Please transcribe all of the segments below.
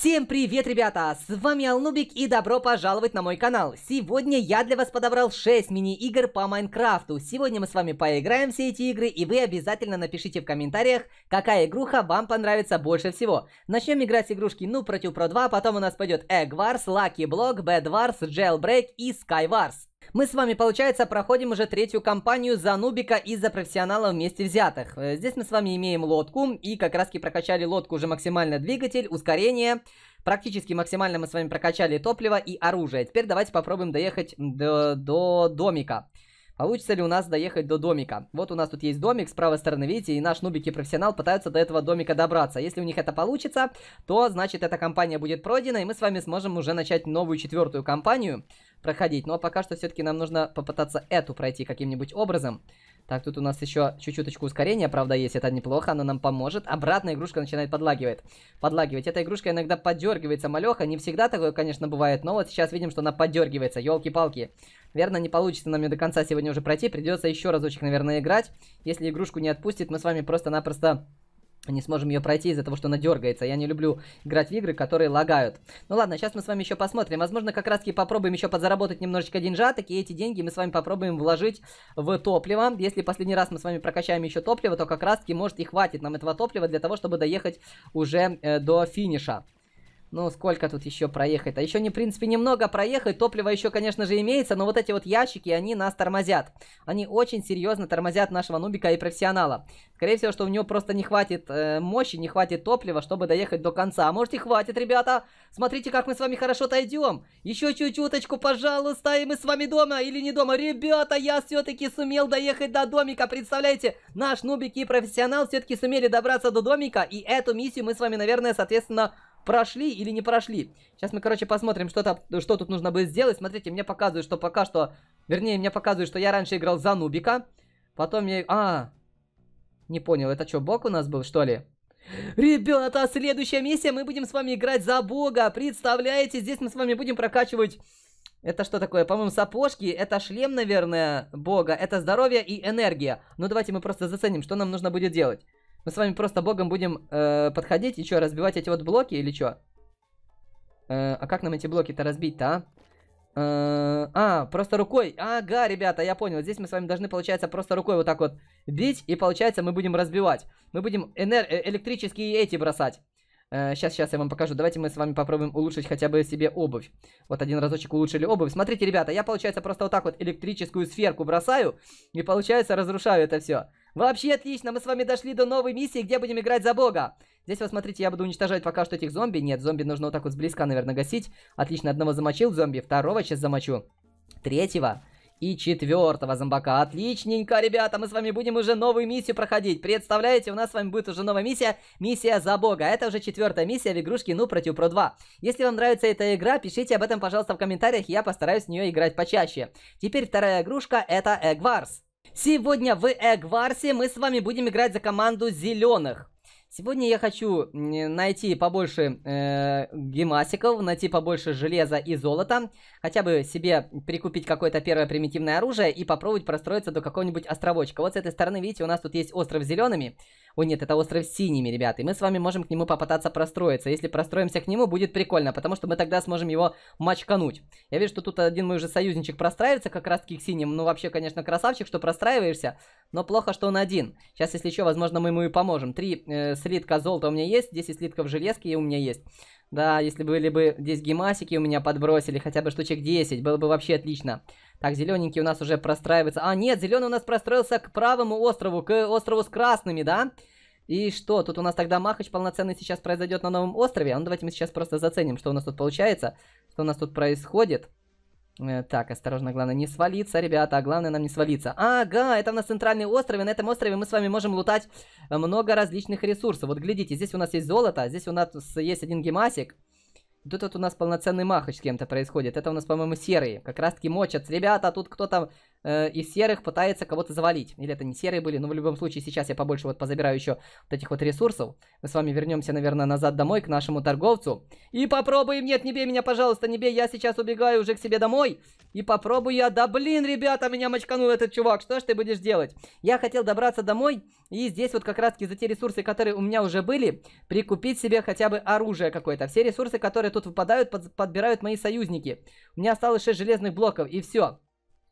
Всем привет, ребята! С вами Алнубик и добро пожаловать на мой канал. Сегодня я для вас подобрал 6 мини-игр по Майнкрафту. Сегодня мы с вами поиграем все эти игры, и вы обязательно напишите в комментариях, какая игруха вам понравится больше всего. Начнем играть с игрушки Ну против Про 2, потом у нас пойдет Эгварс, Лаки Lucky Block, Bad и Скайварс. Мы с вами, получается, проходим уже третью кампанию за нубика и за профессионала вместе взятых. Э, здесь мы с вами имеем лодку, и как раз-таки прокачали лодку уже максимально двигатель, ускорение. Практически максимально мы с вами прокачали топливо и оружие. Теперь давайте попробуем доехать до, до домика. Получится ли у нас доехать до домика? Вот у нас тут есть домик с правой стороны, видите, и наш нубик и профессионал пытаются до этого домика добраться. Если у них это получится, то значит эта кампания будет пройдена, и мы с вами сможем уже начать новую четвертую кампанию проходить. Но пока что все-таки нам нужно попытаться эту пройти каким-нибудь образом. Так, тут у нас еще чуть-чуточку ускорения, правда, есть. Это неплохо, оно нам поможет. Обратная игрушка начинает подлагивать. Подлагивать. Эта игрушка иногда подергивается, малеха. Не всегда такое, конечно, бывает, но вот сейчас видим, что она подергивается. Елки-палки. Верно, не получится нам ее до конца сегодня уже пройти. Придется еще разочек, наверное, играть. Если игрушку не отпустит, мы с вами просто-напросто не сможем ее пройти из-за того, что она дергается. Я не люблю играть в игры, которые лагают. Ну ладно, сейчас мы с вами еще посмотрим. Возможно, как раз таки попробуем еще подзаработать немножечко деньжаток, и эти деньги мы с вами попробуем вложить в топливо. Если последний раз мы с вами прокачаем еще топливо, то как раз таки может и хватит нам этого топлива для того, чтобы доехать уже э, до финиша. Ну, сколько тут еще проехать? А еще, не, в принципе, немного проехать. Топливо еще, конечно же, имеется, но вот эти вот ящики, они нас тормозят. Они очень серьезно тормозят нашего нубика и профессионала. Скорее всего, что у него просто не хватит э, мощи, не хватит топлива, чтобы доехать до конца. А может и хватит, ребята. Смотрите, как мы с вами хорошо дойдем. Еще чуть-чуточку, пожалуйста, и мы с вами дома или не дома. Ребята, я все-таки сумел доехать до домика. Представляете, наш нубик и профессионал все-таки сумели добраться до домика. И эту миссию мы с вами, наверное, соответственно, прошли или не прошли. Сейчас мы, короче, посмотрим, что, -то, что тут нужно будет сделать. Смотрите, мне показывают, что пока что... Вернее, мне показывают, что я раньше играл за Нубика. Потом я... А, не понял, это что, бог у нас был, что ли? Ребята, следующая миссия, мы будем с вами играть за бога. Представляете, здесь мы с вами будем прокачивать... Это что такое? По-моему, сапожки. Это шлем, наверное, бога. Это здоровье и энергия. Ну, давайте мы просто заценим, что нам нужно будет делать. Мы с вами просто богом будем э, подходить и что, разбивать эти вот блоки или что? Э, а как нам эти блоки-то разбить-то, а? Э, а, просто рукой. Ага, ребята, я понял. Здесь мы с вами должны, получается, просто рукой вот так вот бить. И, получается, мы будем разбивать. Мы будем энер э, электрические эти бросать. Сейчас, э, сейчас я вам покажу. Давайте мы с вами попробуем улучшить хотя бы себе обувь. Вот один разочек улучшили обувь. Смотрите, ребята, я, получается, просто вот так вот электрическую сферку бросаю. И, получается, разрушаю это все. Вообще отлично, мы с вами дошли до новой миссии, где будем играть за бога. Здесь, вот смотрите, я буду уничтожать пока что этих зомби. Нет, зомби нужно вот так вот сблизка, наверное, гасить. Отлично, одного замочил зомби, второго сейчас замочу. Третьего и четвертого зомбака. Отличненько, ребята, мы с вами будем уже новую миссию проходить. Представляете, у нас с вами будет уже новая миссия, миссия за бога. Это уже четвертая миссия в игрушке Ну против Про 2. Если вам нравится эта игра, пишите об этом, пожалуйста, в комментариях, я постараюсь в нее играть почаще. Теперь вторая игрушка это Эгварс. Сегодня в Эгварсе мы с вами будем играть за команду зеленых. Сегодня я хочу найти побольше э, гемасиков, найти побольше железа и золота, хотя бы себе прикупить какое-то первое примитивное оружие и попробовать простроиться до какого-нибудь островочка. Вот с этой стороны, видите, у нас тут есть остров зелеными. О нет, это остров с синими, ребята, и мы с вами можем к нему попытаться простроиться. Если простроимся к нему, будет прикольно, потому что мы тогда сможем его мачкануть. Я вижу, что тут один мой уже союзничек простраивается как раз-таки к синим. Ну, вообще, конечно, красавчик, что простраиваешься, но плохо, что он один. Сейчас, если еще, возможно, мы ему и поможем. Три э, слитка золота у меня есть, 10 слитков железки и у меня есть. Да, если были бы здесь гемасики у меня подбросили, хотя бы штучек 10, было бы вообще Отлично. Так, зелененький у нас уже простраивается. А, нет, зеленый у нас простроился к правому острову, к острову с красными, да? И что, тут у нас тогда Махач полноценный сейчас произойдет на новом острове. ну давайте мы сейчас просто заценим, что у нас тут получается, что у нас тут происходит. Э, так, осторожно, главное не свалиться, ребята, а главное нам не свалиться. Ага, это у нас центральный остров, и на этом острове мы с вами можем лутать много различных ресурсов. Вот глядите, здесь у нас есть золото, здесь у нас есть один гемасик. Тут вот у нас полноценный махач с кем-то происходит. Это у нас, по-моему, серые. Как раз-таки мочат, Ребята, а тут кто-то Э, из серых пытается кого-то завалить. Или это не серые были, но в любом случае сейчас я побольше вот позабираю еще вот этих вот ресурсов. Мы с вами вернемся, наверное, назад домой к нашему торговцу. И попробуем, нет, не бей меня, пожалуйста, не бей, я сейчас убегаю уже к себе домой. И попробую я, да блин, ребята, меня мочканул этот чувак, что ж ты будешь делать? Я хотел добраться домой, и здесь вот как раз таки за те ресурсы, которые у меня уже были, прикупить себе хотя бы оружие какое-то. Все ресурсы, которые тут выпадают, под, подбирают мои союзники. У меня осталось 6 железных блоков, и все.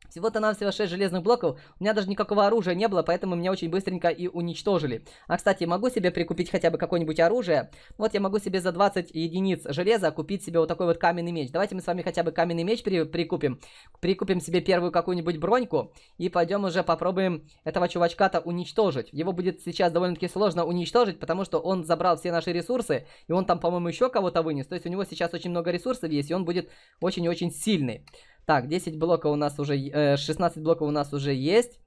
Всего-то нам всего 6 железных блоков. У меня даже никакого оружия не было, поэтому меня очень быстренько и уничтожили. А, кстати, могу себе прикупить хотя бы какое-нибудь оружие? Вот я могу себе за 20 единиц железа купить себе вот такой вот каменный меч. Давайте мы с вами хотя бы каменный меч при прикупим. Прикупим себе первую какую-нибудь броньку. И пойдем уже попробуем этого чувачка-то уничтожить. Его будет сейчас довольно-таки сложно уничтожить, потому что он забрал все наши ресурсы. И он там, по-моему, еще кого-то вынес. То есть у него сейчас очень много ресурсов есть, и он будет очень-очень сильный. Так, 10 блоков у нас уже... Э, 16 блоков у нас уже есть.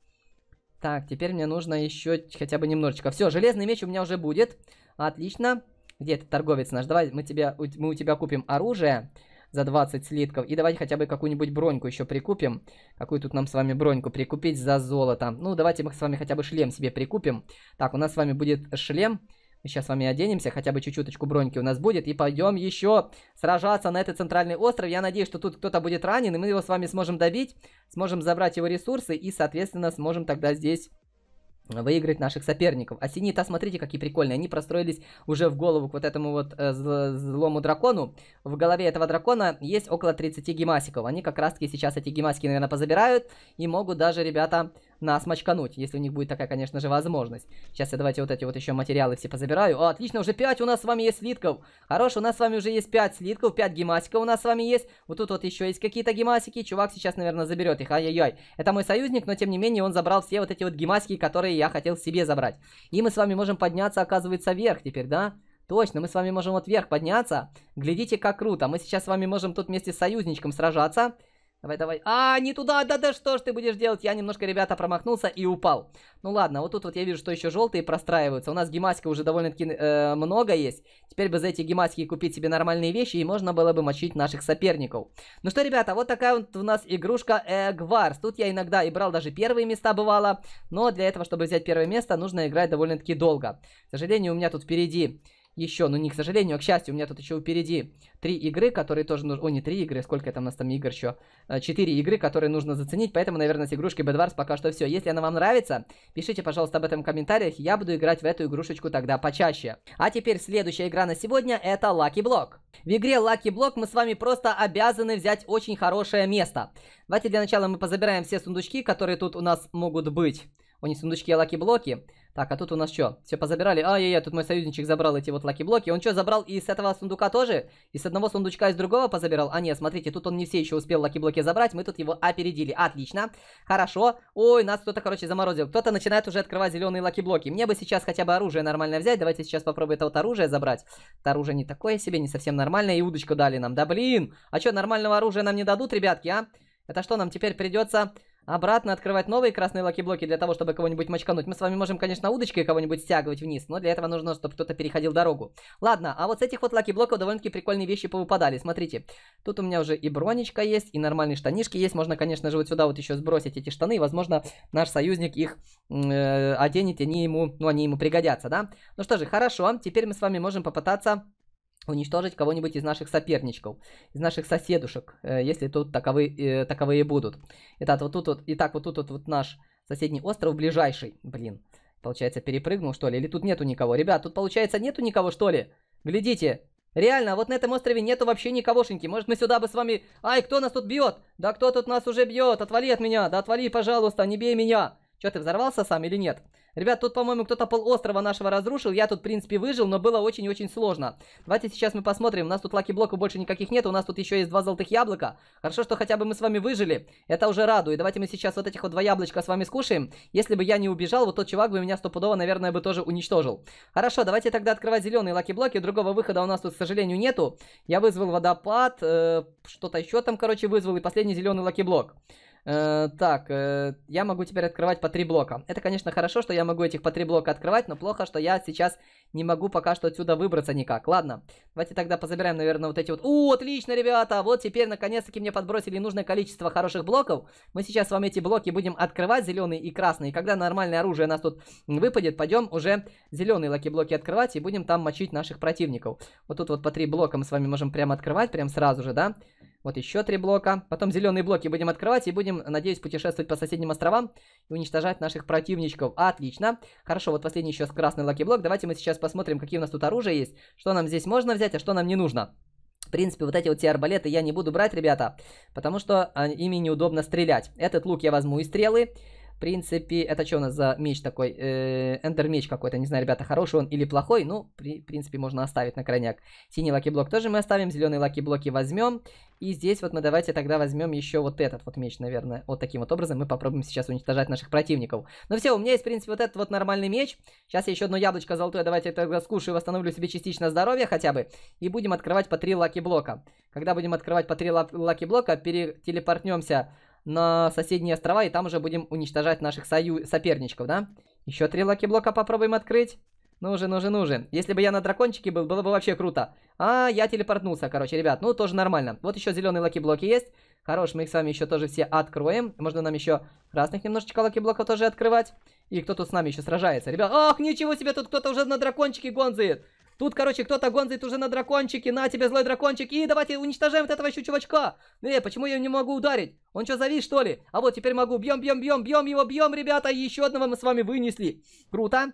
Так, теперь мне нужно еще хотя бы немножечко. Все, железный меч у меня уже будет. Отлично. Где этот торговец наш? Давай мы, тебе, мы у тебя купим оружие за 20 слитков. И давайте хотя бы какую-нибудь броньку еще прикупим. Какую тут нам с вами броньку прикупить за золото? Ну, давайте мы с вами хотя бы шлем себе прикупим. Так, у нас с вами будет шлем. Сейчас с вами оденемся, хотя бы чуть-чуточку броньки у нас будет, и пойдем еще сражаться на этот центральный остров. Я надеюсь, что тут кто-то будет ранен, и мы его с вами сможем добить, сможем забрать его ресурсы, и, соответственно, сможем тогда здесь выиграть наших соперников. А синита, смотрите, какие прикольные. Они простроились уже в голову к вот этому вот э, зл злому дракону. В голове этого дракона есть около 30 гемасиков. Они как раз-таки сейчас эти гемасики, наверное, позабирают. И могут даже, ребята, нас мочкануть, если у них будет такая, конечно же, возможность. Сейчас я давайте вот эти вот еще материалы все позабираю. О, отлично, уже 5 у нас с вами есть слитков. Хорош, у нас с вами уже есть 5 слитков, 5 гемасиков у нас с вами есть. Вот тут вот еще есть какие-то гемасики. Чувак сейчас, наверное, заберет их. Ай-яй-яй. Это мой союзник, но тем не менее он забрал все вот эти вот гемасики, которые я хотел себе забрать. И мы с вами можем подняться, оказывается, вверх теперь, да? Точно, мы с вами можем вот вверх подняться. Глядите, как круто. Мы сейчас с вами можем тут вместе с союзничком сражаться. Давай, давай. А, не туда, да-да, что ж ты будешь делать? Я немножко, ребята, промахнулся и упал. Ну ладно, вот тут вот я вижу, что еще желтые простраиваются. У нас гематика уже довольно-таки э, много есть. Теперь бы за эти гематики купить себе нормальные вещи, и можно было бы мочить наших соперников. Ну что, ребята, вот такая вот у нас игрушка Эгварс. Тут я иногда и брал даже первые места, бывало. Но для этого, чтобы взять первое место, нужно играть довольно-таки долго. К сожалению, у меня тут впереди еще, но не к сожалению, а к счастью, у меня тут еще впереди три игры, которые тоже нужно... О, не три игры, сколько там у нас там игр еще? А, четыре игры, которые нужно заценить, поэтому, наверное, с игрушкой Bedwars пока что все. Если она вам нравится, пишите, пожалуйста, об этом в комментариях, я буду играть в эту игрушечку тогда почаще. А теперь следующая игра на сегодня это Lucky Block. В игре Lucky Block мы с вами просто обязаны взять очень хорошее место. Давайте для начала мы позабираем все сундучки, которые тут у нас могут быть. У них сундучки, а лаки-блоки. Так, а тут у нас что? Все позабирали? Ай-яй-яй, тут мой союзничек забрал эти вот лаки-блоки. Он что, забрал и с этого сундука тоже? И с одного сундучка, из другого позабирал? А нет, смотрите, тут он не все еще успел лаки-блоки забрать. Мы тут его опередили. Отлично. Хорошо. Ой, нас кто-то, короче, заморозил. Кто-то начинает уже открывать зеленые лаки-блоки. Мне бы сейчас хотя бы оружие нормально взять. Давайте сейчас попробую это вот оружие забрать. Это оружие не такое себе, не совсем нормальное. И удочку дали нам. Да блин! А что, нормального оружия нам не дадут, ребятки, а? Это что, нам теперь придется Обратно открывать новые красные лаки-блоки для того, чтобы кого-нибудь мочкануть. Мы с вами можем, конечно, удочкой кого-нибудь стягивать вниз, но для этого нужно, чтобы кто-то переходил дорогу. Ладно, а вот с этих вот лаки-блоков довольно-таки прикольные вещи повыпадали. Смотрите, тут у меня уже и бронечка есть, и нормальные штанишки есть. Можно, конечно же, вот сюда вот еще сбросить эти штаны, и, возможно, наш союзник их э, оденет, и они ему, ну, они ему пригодятся, да? Ну что же, хорошо, теперь мы с вами можем попытаться уничтожить кого-нибудь из наших соперничков, из наших соседушек, э, если тут таковые, э, таковые будут. Итак, вот тут вот, и так вот тут вот, вот наш соседний остров ближайший, блин, получается перепрыгнул что ли, или тут нету никого? Ребят, тут получается нету никого что ли? Глядите, реально, вот на этом острове нету вообще никогошеньки, может мы сюда бы с вами... Ай, кто нас тут бьет? Да кто тут нас уже бьет? Отвали от меня, да отвали, пожалуйста, не бей меня! Че, ты взорвался сам или нет? Ребят, тут, по-моему, кто-то пол острова нашего разрушил. Я тут, в принципе, выжил, но было очень-очень сложно. Давайте сейчас мы посмотрим. У нас тут лаки-блоков больше никаких нет. У нас тут еще есть два золотых яблока. Хорошо, что хотя бы мы с вами выжили. Это уже радует. Давайте мы сейчас вот этих вот два яблочка с вами скушаем. Если бы я не убежал, вот тот чувак бы меня стопудово, наверное, бы тоже уничтожил. Хорошо, давайте тогда открывать зеленые лаки-блоки. Другого выхода у нас тут, к сожалению, нету. Я вызвал водопад, э, что-то еще там, короче, вызвал. И последний зеленый лаки-блок. Э, так, э, я могу теперь открывать по три блока. Это, конечно, хорошо, что я могу этих по три блока открывать, но плохо, что я сейчас не могу пока что отсюда выбраться никак. Ладно, давайте тогда позабираем, наверное, вот эти вот... О, отлично, ребята! Вот теперь, наконец-таки, мне подбросили нужное количество хороших блоков. Мы сейчас с вами эти блоки будем открывать, зеленый и красный. И когда нормальное оружие нас тут выпадет, пойдем уже зеленые лаки-блоки открывать и будем там мочить наших противников. Вот тут вот по три блока мы с вами можем прямо открывать, прям сразу же, да? Вот еще три блока. Потом зеленые блоки будем открывать и будем, надеюсь, путешествовать по соседним островам и уничтожать наших противничков. Отлично. Хорошо, вот последний еще красный лаки-блок. Давайте мы сейчас посмотрим, какие у нас тут оружие есть. Что нам здесь можно взять, а что нам не нужно. В принципе, вот эти вот те арбалеты я не буду брать, ребята, потому что а, ими неудобно стрелять. Этот лук я возьму и стрелы принципе, это что у нас за меч такой? Э, Эндер меч какой-то, не знаю, ребята, хороший он или плохой, ну, при принципе, можно оставить на крайняк. Синий лаки блок тоже мы оставим, зеленые лаки блоки возьмем. И здесь вот мы давайте тогда возьмем еще вот этот вот меч, наверное, вот таким вот образом. Мы попробуем сейчас уничтожать наших противников. Ну все, у меня есть, в принципе, вот этот вот нормальный меч. Сейчас я еще одно яблочко золотое, давайте тогда скушаю, восстановлю себе частично здоровье хотя бы. И будем открывать по три лаки блока. Когда будем открывать по три лаки блока, перетелепортнемся на соседние острова, и там уже будем уничтожать наших сою... соперничков, да? Еще три лаки-блока попробуем открыть. Ну же, нужен же, Если бы я на дракончике был, было бы вообще круто. А, я телепортнулся, короче, ребят. Ну, тоже нормально. Вот еще зеленые лаки-блоки есть. Хорош, мы их с вами еще тоже все откроем. Можно нам еще красных немножечко лаки-блоков тоже открывать. И кто тут с нами еще сражается, ребят? Ах, ничего себе, тут кто-то уже на дракончике гонзает. Тут, короче, кто-то гонзает уже на дракончике. На тебе, злой дракончик. И давайте уничтожаем вот этого еще чувачка. Э, почему я не могу ударить? Он что, завис, что ли? А вот, теперь могу. Бьем, бьем, бьем, бьем его, бьем, ребята. еще одного мы с вами вынесли. Круто.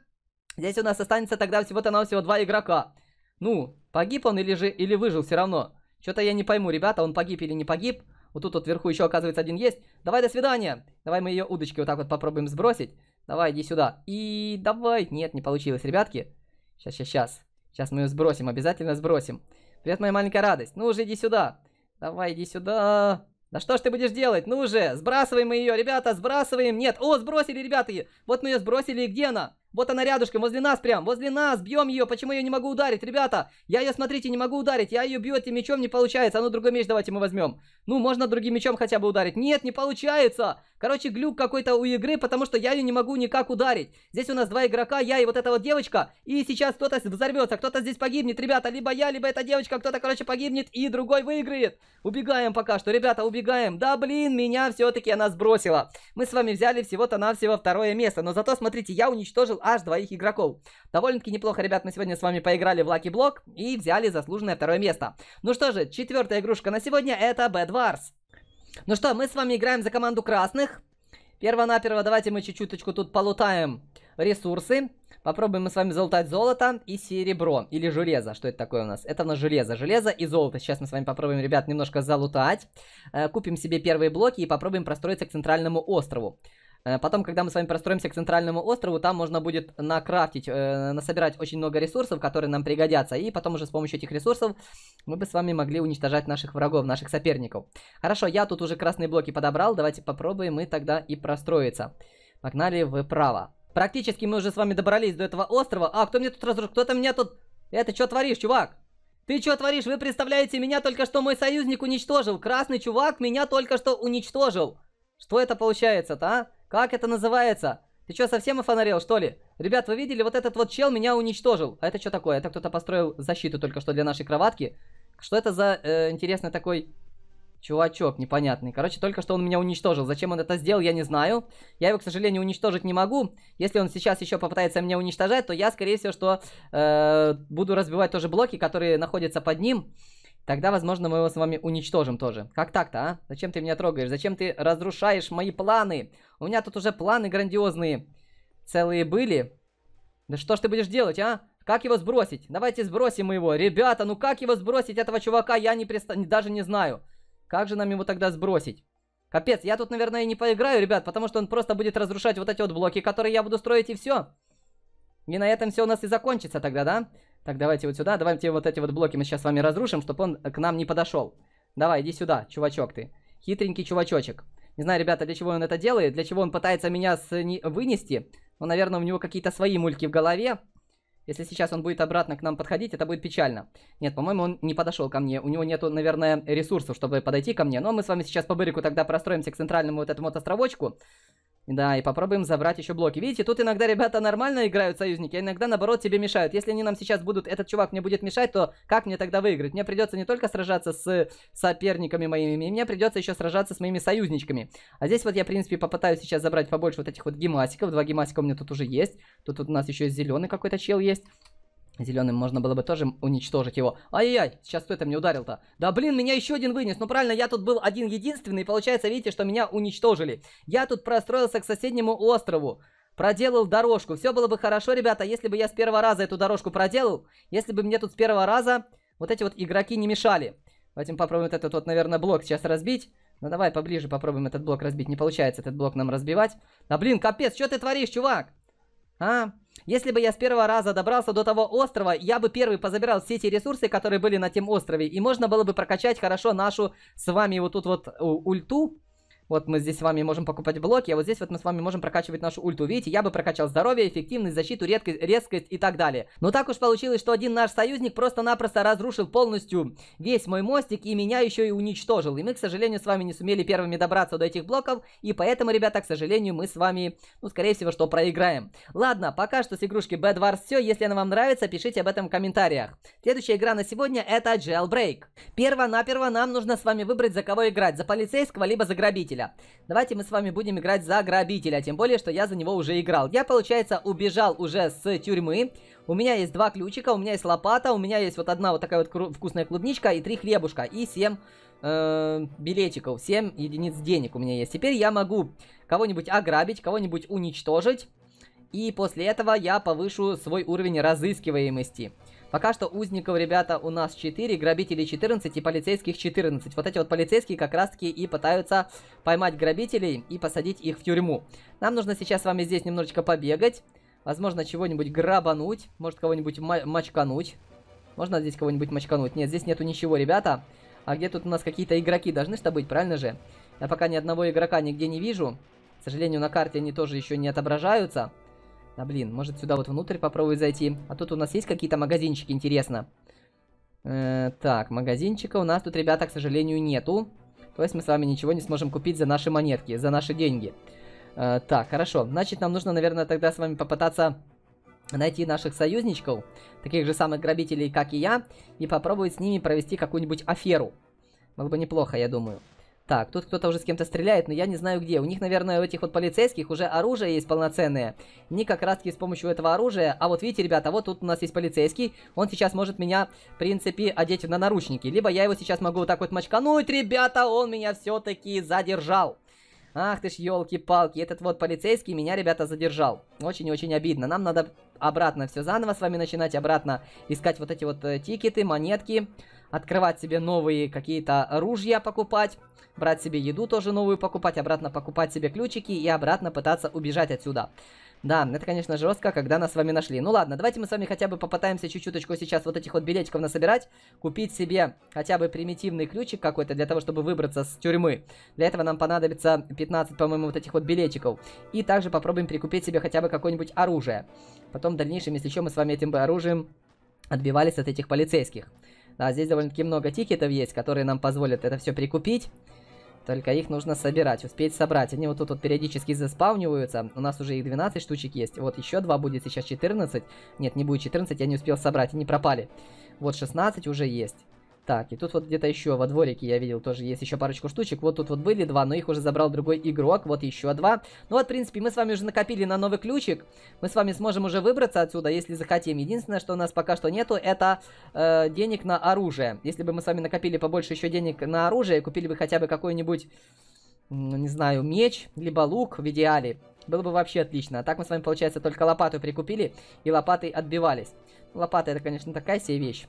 Здесь у нас останется тогда всего-то нам всего два игрока. Ну, погиб он или же или выжил все равно? Что-то я не пойму, ребята, он погиб или не погиб. Вот тут вот вверху еще, оказывается, один есть. Давай, до свидания. Давай мы ее удочки вот так вот попробуем сбросить. Давай, иди сюда. И давай. Нет, не получилось, ребятки. Сейчас, сейчас, сейчас. Сейчас мы ее сбросим, обязательно сбросим. Привет, моя маленькая радость. Ну уже иди сюда. Давай, иди сюда. Да что ж ты будешь делать? Ну уже сбрасываем мы ее, ребята, сбрасываем. Нет, о, сбросили, ребята. Вот мы ее сбросили, и где она? Вот она рядышком, возле нас прям, возле нас, бьем ее, почему я не могу ударить, ребята? Я ее, смотрите, не могу ударить, я ее бью этим мечом, не получается, а ну другой меч давайте мы возьмем. Ну, можно другим мечом хотя бы ударить. Нет, не получается! Короче, глюк какой-то у игры, потому что я ее не могу никак ударить. Здесь у нас два игрока, я и вот эта вот девочка, и сейчас кто-то взорвется, кто-то здесь погибнет, ребята, либо я, либо эта девочка, кто-то, короче, погибнет, и другой выиграет. Убегаем пока что, ребята, убегаем. Да, блин, меня все-таки она сбросила. Мы с вами взяли всего-то навсего второе место, но зато, смотрите, я уничтожил выпустил аж двоих игроков. Довольно-таки неплохо, ребят, мы сегодня с вами поиграли в Lucky Block и взяли заслуженное второе место. Ну что же, четвертая игрушка на сегодня это Bad Wars. Ну что, мы с вами играем за команду красных. Первонаперво давайте мы чуть-чуточку тут полутаем ресурсы. Попробуем мы с вами залутать золото и серебро. Или железо. Что это такое у нас? Это у нас железо. Железо и золото. Сейчас мы с вами попробуем, ребят, немножко залутать. Э, купим себе первые блоки и попробуем простроиться к центральному острову. Э, потом, когда мы с вами простроимся к центральному острову, там можно будет накрафтить, э, насобирать очень много ресурсов, которые нам пригодятся. И потом уже с помощью этих ресурсов мы бы с вами могли уничтожать наших врагов, наших соперников. Хорошо, я тут уже красные блоки подобрал. Давайте попробуем мы тогда и простроиться. Погнали вправо. Практически мы уже с вами добрались до этого острова. А, кто мне тут разрушил? Кто-то меня тут... Это, что творишь, чувак? Ты что творишь? Вы представляете, меня только что мой союзник уничтожил. Красный чувак меня только что уничтожил. Что это получается-то, а? Как это называется? Ты что, совсем офонарел, что ли? Ребят, вы видели, вот этот вот чел меня уничтожил. А это что такое? Это кто-то построил защиту только что для нашей кроватки. Что это за э, интересный такой чувачок непонятный? Короче, только что он меня уничтожил. Зачем он это сделал, я не знаю. Я его, к сожалению, уничтожить не могу. Если он сейчас еще попытается меня уничтожать, то я, скорее всего, что э, буду разбивать тоже блоки, которые находятся под ним. Тогда, возможно, мы его с вами уничтожим тоже. Как так-то, а? Зачем ты меня трогаешь? Зачем ты разрушаешь мои планы? У меня тут уже планы грандиозные. Целые были. Да что ж ты будешь делать, а? Как его сбросить? Давайте сбросим его. Ребята, ну как его сбросить, этого чувака, я не приста... даже не знаю. Как же нам его тогда сбросить? Капец, я тут, наверное, не поиграю, ребят, потому что он просто будет разрушать вот эти вот блоки, которые я буду строить, и все. И на этом все у нас и закончится тогда, да? Так, давайте вот сюда. Давайте вот эти вот блоки мы сейчас с вами разрушим, чтобы он к нам не подошел. Давай, иди сюда, чувачок ты. Хитренький чувачочек. Не знаю, ребята, для чего он это делает, для чего он пытается меня с... вынести. Но, наверное, у него какие-то свои мульки в голове. Если сейчас он будет обратно к нам подходить, это будет печально. Нет, по-моему, он не подошел ко мне. У него нету, наверное, ресурсов, чтобы подойти ко мне. Но мы с вами сейчас по бырику тогда простроимся к центральному вот этому вот островочку. Да, и попробуем забрать еще блоки. Видите, тут иногда ребята нормально играют, союзники, а иногда, наоборот, тебе мешают. Если они нам сейчас будут, этот чувак мне будет мешать, то как мне тогда выиграть? Мне придется не только сражаться с соперниками моими, мне придется еще сражаться с моими союзничками. А здесь вот я, в принципе, попытаюсь сейчас забрать побольше вот этих вот гемасиков. Два гемасика у меня тут уже есть. Тут, тут у нас еще зеленый какой-то чел есть. Зеленым можно было бы тоже уничтожить его. Ай-яй-яй, сейчас кто это мне ударил-то? Да блин, меня еще один вынес. Ну правильно, я тут был один единственный, получается, видите, что меня уничтожили. Я тут простроился к соседнему острову. Проделал дорожку. Все было бы хорошо, ребята, если бы я с первого раза эту дорожку проделал. Если бы мне тут с первого раза вот эти вот игроки не мешали. Давайте попробуем вот этот вот, наверное, блок сейчас разбить. Ну давай поближе попробуем этот блок разбить. Не получается этот блок нам разбивать. Да блин, капец, что ты творишь, чувак? А? Если бы я с первого раза добрался до того острова, я бы первый позабирал все те ресурсы, которые были на тем острове, и можно было бы прокачать хорошо нашу с вами вот тут вот ульту, вот мы здесь с вами можем покупать блоки, а вот здесь вот мы с вами можем прокачивать нашу ульту. Видите, я бы прокачал здоровье, эффективность, защиту, редкость, резкость и так далее. Но так уж получилось, что один наш союзник просто-напросто разрушил полностью весь мой мостик и меня еще и уничтожил. И мы, к сожалению, с вами не сумели первыми добраться до этих блоков, и поэтому, ребята, к сожалению, мы с вами, ну, скорее всего, что проиграем. Ладно, пока что с игрушки Bad Wars все. Если она вам нравится, пишите об этом в комментариях. Следующая игра на сегодня это Jailbreak. Перво-наперво нам нужно с вами выбрать, за кого играть, за полицейского, либо за грабителя грабителя. Давайте мы с вами будем играть за грабителя, тем более, что я за него уже играл. Я, получается, убежал уже с тюрьмы. У меня есть два ключика, у меня есть лопата, у меня есть вот одна вот такая вот вкусная клубничка и три хлебушка, и семь э, билетиков, семь единиц денег у меня есть. Теперь я могу кого-нибудь ограбить, кого-нибудь уничтожить. И после этого я повышу свой уровень разыскиваемости. Пока что узников, ребята, у нас 4, грабителей 14 и полицейских 14. Вот эти вот полицейские как раз-таки и пытаются поймать грабителей и посадить их в тюрьму. Нам нужно сейчас с вами здесь немножечко побегать. Возможно, чего-нибудь грабануть. Может, кого-нибудь мочкануть. Можно здесь кого-нибудь мочкануть? Нет, здесь нету ничего, ребята. А где тут у нас какие-то игроки должны что быть, правильно же? Я пока ни одного игрока нигде не вижу. К сожалению, на карте они тоже еще не отображаются. Да блин, может сюда вот внутрь попробовать зайти. А тут у нас есть какие-то магазинчики, интересно. Э, так, магазинчика у нас тут, ребята, к сожалению, нету. То есть мы с вами ничего не сможем купить за наши монетки, за наши деньги. Э, так, хорошо. Значит, нам нужно, наверное, тогда с вами попытаться найти наших союзничков, таких же самых грабителей, как и я, и попробовать с ними провести какую-нибудь аферу. Было бы неплохо, я думаю. Так, тут кто-то уже с кем-то стреляет, но я не знаю где. У них, наверное, у этих вот полицейских уже оружие есть полноценное. Не как раз таки с помощью этого оружия. А вот видите, ребята, вот тут у нас есть полицейский. Он сейчас может меня, в принципе, одеть на наручники. Либо я его сейчас могу вот так вот мочкануть. Ребята, он меня все-таки задержал. Ах ты ж, елки-палки, этот вот полицейский меня, ребята, задержал. Очень-очень обидно. Нам надо обратно все заново с вами начинать, обратно искать вот эти вот э, тикеты, монетки открывать себе новые какие-то оружия покупать, брать себе еду тоже новую покупать, обратно покупать себе ключики и обратно пытаться убежать отсюда. Да, это, конечно, жестко, когда нас с вами нашли. Ну ладно, давайте мы с вами хотя бы попытаемся чуть-чуточку сейчас вот этих вот билетиков насобирать, купить себе хотя бы примитивный ключик какой-то для того, чтобы выбраться с тюрьмы. Для этого нам понадобится 15, по-моему, вот этих вот билетиков. И также попробуем прикупить себе хотя бы какое-нибудь оружие. Потом в дальнейшем, если что, мы с вами этим бы оружием отбивались от этих полицейских. Да, здесь довольно-таки много тикетов есть, которые нам позволят это все прикупить. Только их нужно собирать, успеть собрать. Они вот тут вот периодически заспавниваются. У нас уже их 12 штучек есть. Вот еще два будет, сейчас 14. Нет, не будет 14, я не успел собрать, они пропали. Вот 16 уже есть. Так, и тут вот где-то еще во дворике я видел тоже есть еще парочку штучек. Вот тут вот были два, но их уже забрал другой игрок. Вот еще два. Ну вот, в принципе, мы с вами уже накопили на новый ключик. Мы с вами сможем уже выбраться отсюда, если захотим. Единственное, что у нас пока что нету, это э, денег на оружие. Если бы мы с вами накопили побольше еще денег на оружие, купили бы хотя бы какой-нибудь, ну, не знаю, меч, либо лук в идеале. Было бы вообще отлично. А так мы с вами, получается, только лопату прикупили и лопатой отбивались. Лопата это, конечно, такая себе вещь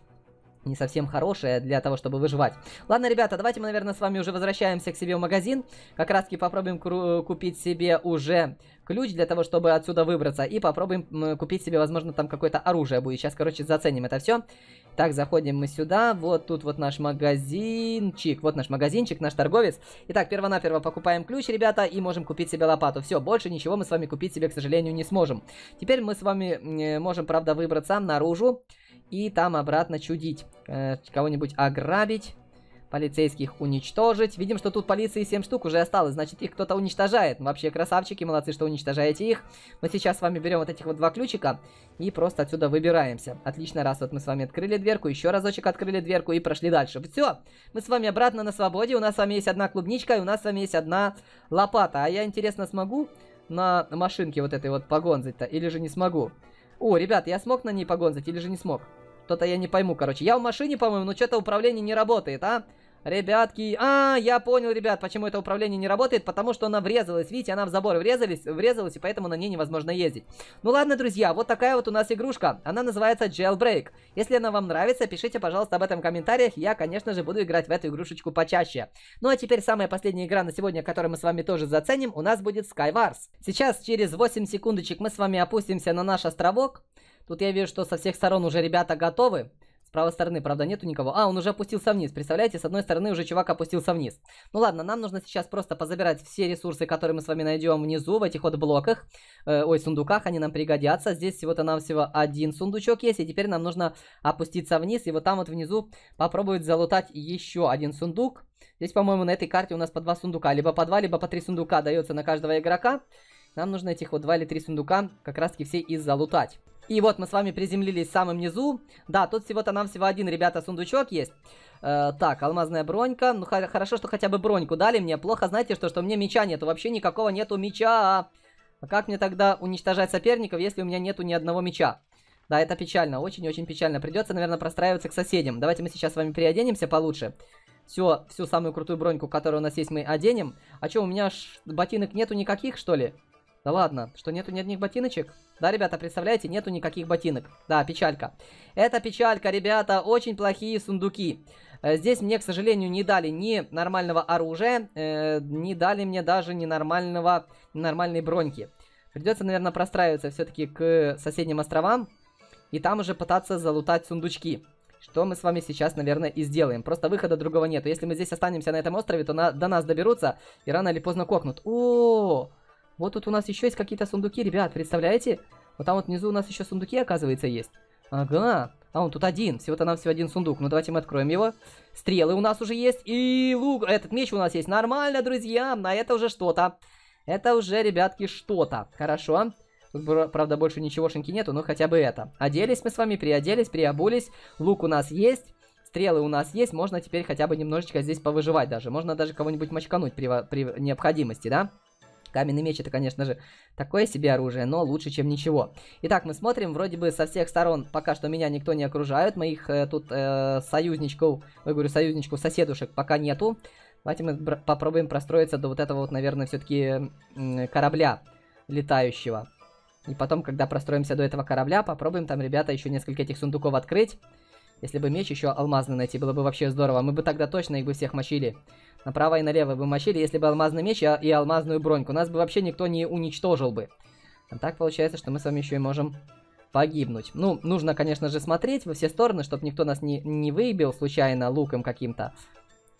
не совсем хорошее для того, чтобы выживать. Ладно, ребята, давайте мы, наверное, с вами уже возвращаемся к себе в магазин. Как раз-таки попробуем э, купить себе уже ключ для того, чтобы отсюда выбраться. И попробуем купить себе, возможно, там какое-то оружие будет. Сейчас, короче, заценим это все. Так, заходим мы сюда. Вот тут вот наш магазинчик. Вот наш магазинчик, наш торговец. Итак, перво-наперво покупаем ключ, ребята, и можем купить себе лопату. Все, больше ничего мы с вами купить себе, к сожалению, не сможем. Теперь мы с вами э, можем, правда, выбраться наружу и там обратно чудить. Э, кого-нибудь ограбить, полицейских уничтожить. Видим, что тут полиции 7 штук уже осталось, значит их кто-то уничтожает. Вообще красавчики, молодцы, что уничтожаете их. Мы сейчас с вами берем вот этих вот два ключика и просто отсюда выбираемся. Отлично, раз вот мы с вами открыли дверку, еще разочек открыли дверку и прошли дальше. Все, мы с вами обратно на свободе, у нас с вами есть одна клубничка и у нас с вами есть одна лопата. А я, интересно, смогу на машинке вот этой вот погонзать-то или же не смогу? О, ребят, я смог на ней погонзать или же не смог? Что-то я не пойму, короче. Я в машине, по-моему, но что-то управление не работает, а? Ребятки, а, я понял, ребят, почему это управление не работает, потому что она врезалась, видите, она в забор врезалась, врезалась, и поэтому на ней невозможно ездить. Ну ладно, друзья, вот такая вот у нас игрушка, она называется Jailbreak. Если она вам нравится, пишите, пожалуйста, об этом в комментариях, я, конечно же, буду играть в эту игрушечку почаще. Ну а теперь самая последняя игра на сегодня, которую мы с вами тоже заценим, у нас будет Skywars. Сейчас, через 8 секундочек, мы с вами опустимся на наш островок, Тут я вижу, что со всех сторон уже ребята готовы. С правой стороны, правда, нету никого. А, он уже опустился вниз, представляете? С одной стороны уже чувак опустился вниз. Ну ладно, нам нужно сейчас просто позабирать все ресурсы, которые мы с вами найдем внизу, в этих вот блоках. Э, ой, сундуках, они нам пригодятся. Здесь всего-то нам всего один сундучок есть, и теперь нам нужно опуститься вниз. И вот там вот внизу попробовать залутать еще один сундук. Здесь, по-моему, на этой карте у нас по два сундука. Либо по два, либо по три сундука дается на каждого игрока. Нам нужно этих вот два или три сундука как раз-таки все и залутать. И вот мы с вами приземлились в самом низу. Да, тут всего-то нам всего один, ребята, сундучок есть. Э, так, алмазная бронька. Ну, хорошо, что хотя бы броньку дали мне. Плохо, знаете что, что мне меча нету. Вообще никакого нету меча. А как мне тогда уничтожать соперников, если у меня нету ни одного меча? Да, это печально, очень-очень печально. Придется, наверное, простраиваться к соседям. Давайте мы сейчас с вами переоденемся получше. Все, всю самую крутую броньку, которую у нас есть, мы оденем. А что, у меня аж ботинок нету никаких, что ли? Да ладно, что нету ни одних ботиночек? Да, ребята, представляете, нету никаких ботинок. Да, печалька. Это печалька, ребята, очень плохие сундуки. Э, здесь мне, к сожалению, не дали ни нормального оружия, э, не дали мне даже ни нормального, нормальной броньки. Придется, наверное, простраиваться все-таки к соседним островам и там уже пытаться залутать сундучки. Что мы с вами сейчас, наверное, и сделаем. Просто выхода другого нету. Если мы здесь останемся на этом острове, то на... до нас доберутся и рано или поздно кокнут. О, -о, -о, -о вот тут у нас еще есть какие-то сундуки, ребят, представляете? Вот там вот внизу у нас еще сундуки, оказывается, есть. Ага. А, он тут один. Всего-то нам всего один сундук. Ну, давайте мы откроем его. Стрелы у нас уже есть. И лук. Этот меч у нас есть. Нормально, друзья. На это уже что-то. Это уже, ребятки, что-то. Хорошо. Тут, правда, больше ничегошеньки нету, но хотя бы это. Оделись мы с вами, приоделись, приобулись. Лук у нас есть. Стрелы у нас есть. Можно теперь хотя бы немножечко здесь повыживать даже. Можно даже кого-нибудь мочкануть при, при необходимости, да? Да. Каменный меч это, конечно же, такое себе оружие, но лучше, чем ничего. Итак, мы смотрим, вроде бы со всех сторон пока что меня никто не окружает. Моих э, тут э, союзничков, я говорю союзничков, соседушек пока нету. Давайте мы попробуем простроиться до вот этого вот, наверное, все-таки э, корабля летающего. И потом, когда простроимся до этого корабля, попробуем там, ребята, еще несколько этих сундуков открыть. Если бы меч еще алмазный найти, было бы вообще здорово. Мы бы тогда точно их бы всех мочили. Направо и налево бы мочили, если бы алмазный меч а, и алмазную броньку. Нас бы вообще никто не уничтожил бы. А так получается, что мы с вами еще и можем погибнуть. Ну, нужно, конечно же, смотреть во все стороны, чтобы никто нас не, не выбил случайно луком каким-то.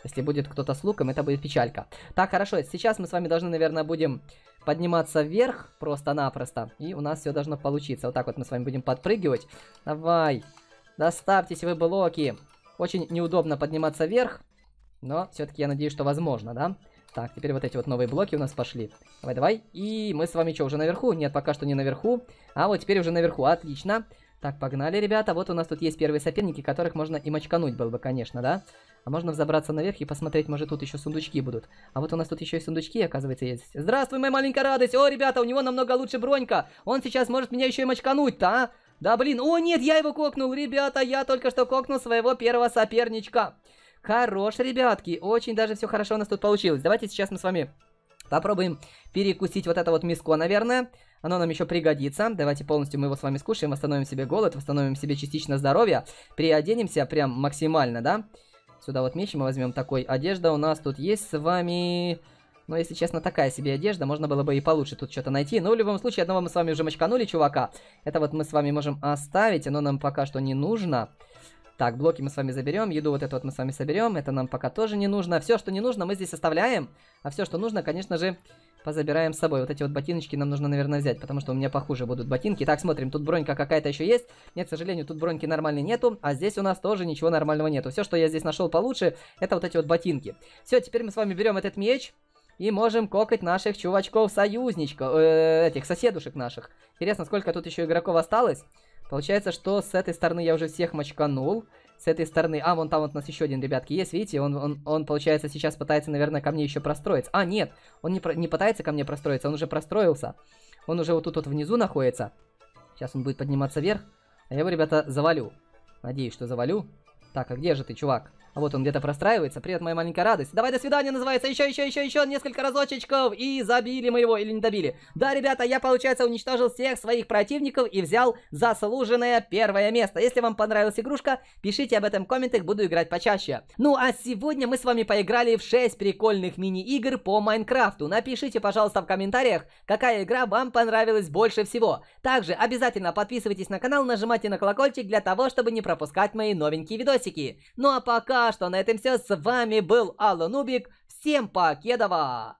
Если будет кто-то с луком, это будет печалька. Так, хорошо, сейчас мы с вами должны, наверное, будем подниматься вверх просто-напросто. И у нас все должно получиться. Вот так вот мы с вами будем подпрыгивать. Давай. Доставьтесь вы блоки. Очень неудобно подниматься вверх. Но все-таки я надеюсь, что возможно, да? Так, теперь вот эти вот новые блоки у нас пошли. Давай, давай. И мы с вами что, уже наверху? Нет, пока что не наверху. А вот теперь уже наверху. Отлично. Так, погнали, ребята. Вот у нас тут есть первые соперники, которых можно и мочкануть было бы, конечно, да? А можно взобраться наверх и посмотреть, может, тут еще сундучки будут. А вот у нас тут еще и сундучки, оказывается, есть. Здравствуй, моя маленькая радость! О, ребята, у него намного лучше бронька! Он сейчас может меня еще и мочкануть да? Да блин, о нет, я его кокнул, ребята, я только что кокнул своего первого соперничка. Хорош, ребятки, очень даже все хорошо у нас тут получилось. Давайте сейчас мы с вами попробуем перекусить вот это вот миско, наверное. Оно нам еще пригодится. Давайте полностью мы его с вами скушаем, восстановим себе голод, восстановим себе частично здоровье. Приоденемся прям максимально, да? Сюда вот меч мы возьмем такой. Одежда у нас тут есть с вами... Но, если честно, такая себе одежда, можно было бы и получше тут что-то найти. Но в любом случае, одного мы с вами уже мочканули, чувака. Это вот мы с вами можем оставить, оно нам пока что не нужно. Так, блоки мы с вами заберем, еду вот эту вот мы с вами соберем, это нам пока тоже не нужно. Все, что не нужно, мы здесь оставляем, а все, что нужно, конечно же, позабираем с собой. Вот эти вот ботиночки нам нужно, наверное, взять, потому что у меня похуже будут ботинки. Так, смотрим, тут бронька какая-то еще есть. Нет, к сожалению, тут броньки нормальной нету, а здесь у нас тоже ничего нормального нету. Все, что я здесь нашел получше, это вот эти вот ботинки. Все, теперь мы с вами берем этот меч, и можем кокать наших чувачков-союзничков, э, этих соседушек наших. Интересно, сколько тут еще игроков осталось? Получается, что с этой стороны я уже всех мочканул. С этой стороны... А, вон там вот у нас еще один, ребятки, есть, видите? Он, он, он получается, сейчас пытается, наверное, ко мне еще простроиться. А, нет, он не, про... не пытается ко мне простроиться, он уже простроился. Он уже вот тут вот внизу находится. Сейчас он будет подниматься вверх. А я его, ребята, завалю. Надеюсь, что завалю. Так, а где же ты, чувак? Вот он где-то простраивается. Привет, моя маленькая радость. Давай, до свидания, называется. Еще, еще, еще, еще несколько разочечков. И забили мы его или не добили. Да, ребята, я, получается, уничтожил всех своих противников и взял заслуженное первое место. Если вам понравилась игрушка, пишите об этом в комментах, буду играть почаще. Ну, а сегодня мы с вами поиграли в 6 прикольных мини-игр по Майнкрафту. Напишите, пожалуйста, в комментариях, какая игра вам понравилась больше всего. Также обязательно подписывайтесь на канал, нажимайте на колокольчик для того, чтобы не пропускать мои новенькие видосики. Ну а пока что на этом все. С вами был Алла Нубик. Всем покедова!